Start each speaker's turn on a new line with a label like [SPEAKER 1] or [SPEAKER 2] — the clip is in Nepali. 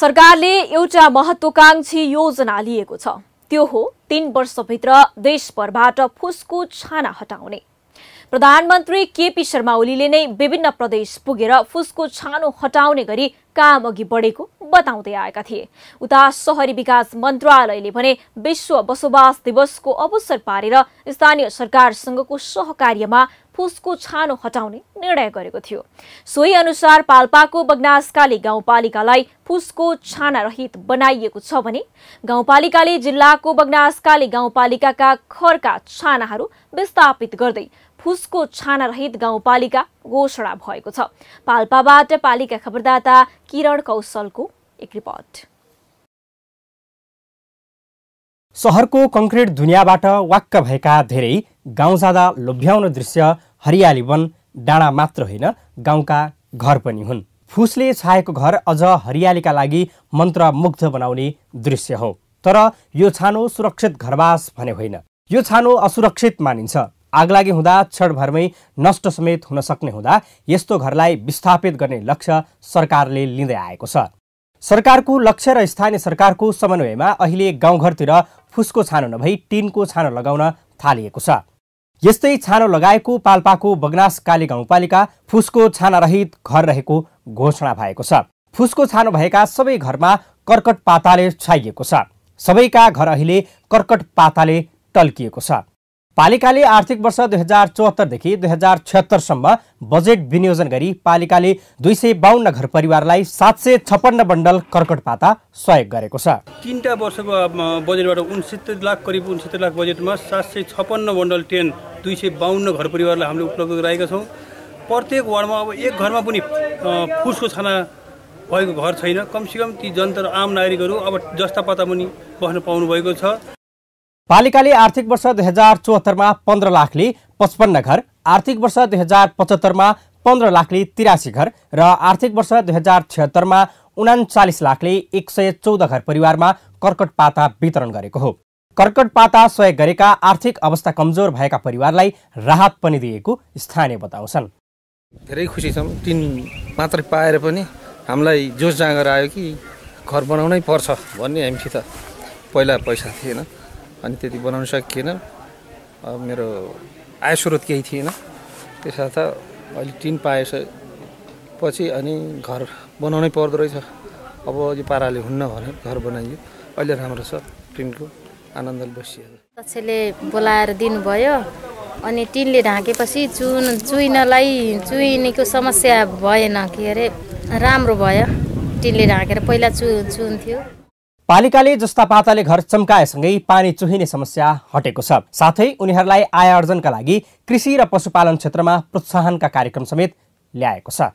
[SPEAKER 1] सरकारले एउटा महत्वाकांक्षी योजना लिएको छ त्यो हो तीन वर्षभित्र देशभरबाट फुसको छाना हटाउने प्रधानमन्त्री केपी शर्मा ओलीले नै विभिन्न प्रदेश पुगेर फुसको छानो हटाउने गरी काम अघि बढेको बताउँदै आएका थिए उता सहरी विकास मन्त्रालयले भने विश्व बसोबास दिवसको अवसर पारेर स्थानीय सरकारसँगको सहकार्यमा फुसको छानो हटाउने निर्णय गरेको थियो सोही अनुसार पाल्पाको बगनासकाली गाउँपालिकालाई फुसको छाना रहित बनाइएको छ भने गाउँपालिकाले जिल्लाको बगनासकाली गाउँपालिकाका खरका छानाहरू विस्थापित गर्दै फुसको छानारहित गाउँपालिका घोषणा भएको छ पाल्पाबाट पालिका खबरदाता किरण कौशलको एक रिपोर्ट
[SPEAKER 2] सहरको कङ्क्रिट दुनियाँबाट वाक्क भएका धेरै गाउँ जाँदा लोभ्याउन दृश्य हरियाली वन डाँडा मात्र होइन गाउँका घर पनि हुन् फुसले छाएको घर अझ हरियालीका लागि मन्त्रमुग्ध बनाउने दृश्य हो तर यो छानो सुरक्षित घरवास भने होइन यो छानो असुरक्षित मानिन्छ आगलागी हुँदा क्षणभरमै नष्ट समेत हुन सक्ने हुँदा यस्तो घरलाई विस्थापित गर्ने लक्ष्य सरकारले लिँदै आएको छ सरकारको लक्ष्य र स्थानीय सरकारको समन्वयमा अहिले गाउँघरतिर फुसको छानो नभई टिनको छानो लगाउन थालिएको छ यस्तै छानो लगाएको पाल्पाको बगनास काली गाउँपालिका फुसको रहित घर रहेको घोषणा भएको छ फुसको छानो भएका सबै घरमा कर्कट पाताले छाइएको छ सबैका घर अहिले कर्कट पाताले टल्किएको छ पालिकाले आर्थिक वर्ष दुई हजार चौहत्तरदेखि दुई हजार छत्तरसम्म बजेट विनियोजन गरी पालिकाले दुई सय बाहन्न घर परिवारलाई सात सय छप्पन्न बन्डल कर्कट पाता सहयोग गरेको छ तिनवटा वर्षको बजेटबाट उन्सत्तर लाख करिब उन्सत्तर लाख बजेटमा सात सय छप्पन्न बन्डल टेन दुई सय बाहन्न घर परिवारलाई हामीले उपलब्ध गराएका छौँ प्रत्येक वार्डमा अब एक घरमा पनि फुसको छाना भएको घर छैन कमसेकम ती जनता आम नागरिकहरू अब जस्ता पाता पनि बस्न पाउनुभएको छ पालिकाले आर्थिक वर्ष दुई हजार चौहत्तरमा पन्ध्र लाखले पचपन्न घर आर्थिक वर्ष दुई हजार पचहत्तरमा पन्ध्र लाखले तिरासी घर र आर्थिक वर्ष दुई हजार छिहत्तरमा उनाचालिस लाखले एक सय चौध घर परिवारमा कर्कट पाता वितरण गरेको हो कर्कट पाता सहयोग गरेका आर्थिक अवस्था कमजोर भएका परिवारलाई राहत पनि दिएको स्थानीय बताउँछन् धेरै खुसी छौँ तिन मात्र पाएर पनि हामीलाई जोस जाँगर आयो कि घर बनाउनै पर्छ भन्ने हामीसित पहिला पैसा थिएन अनि त्यति बनाउन सकिएन मेरो आय स्रोत केही थिएन त्यसर्थ अहिले टिन पाएछ पछि अनि घर बनाउनै पर्दो रहेछ अब यो पाराले हुन्न भने घर बनाइयो अहिले राम्रो छ टिनको आनन्दले बसियो
[SPEAKER 1] अध्यक्षले बोलाएर दिनुभयो अनि टिनले ढाकेपछि चुन चुइनलाई चुइनेको समस्या भएन के अरे राम्रो भयो टिनले ढाकेर पहिला चु चुन
[SPEAKER 2] पालिकाले जस्ता पाताले घर चम्काएसँगै पानी चुहिने समस्या हटेको छ साथै उनीहरूलाई आय आर्जनका लागि कृषि र पशुपालन क्षेत्रमा प्रोत्साहनका कार्यक्रम समेत ल्याएको छ